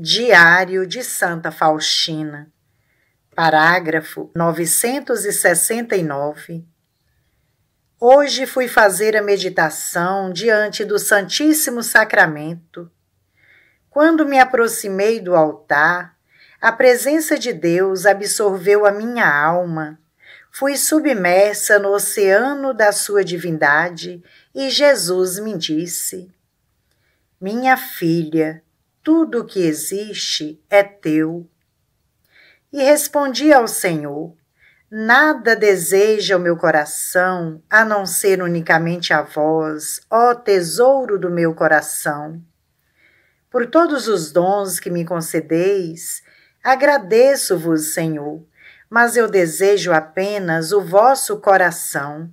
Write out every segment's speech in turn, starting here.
Diário de Santa Faustina, parágrafo 969. Hoje fui fazer a meditação diante do Santíssimo Sacramento. Quando me aproximei do altar, a presença de Deus absorveu a minha alma. Fui submersa no oceano da sua divindade e Jesus me disse: Minha filha, tudo o que existe é teu. E respondi ao Senhor: Nada deseja o meu coração a não ser unicamente a vós, ó tesouro do meu coração. Por todos os dons que me concedeis, agradeço-vos, Senhor, mas eu desejo apenas o vosso coração.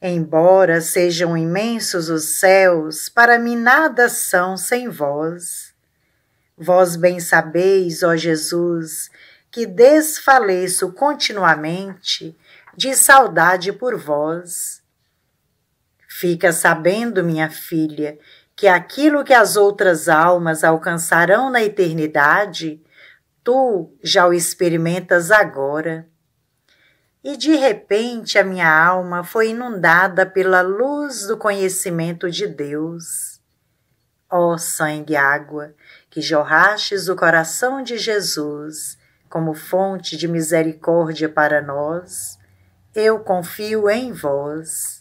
Embora sejam imensos os céus, para mim nada são sem vós. Vós bem sabeis, ó Jesus, que desfaleço continuamente de saudade por vós. Fica sabendo, minha filha, que aquilo que as outras almas alcançarão na eternidade, tu já o experimentas agora. E de repente a minha alma foi inundada pela luz do conhecimento de Deus. Ó oh, sangue e água, que jorrastes o coração de Jesus como fonte de misericórdia para nós, eu confio em vós.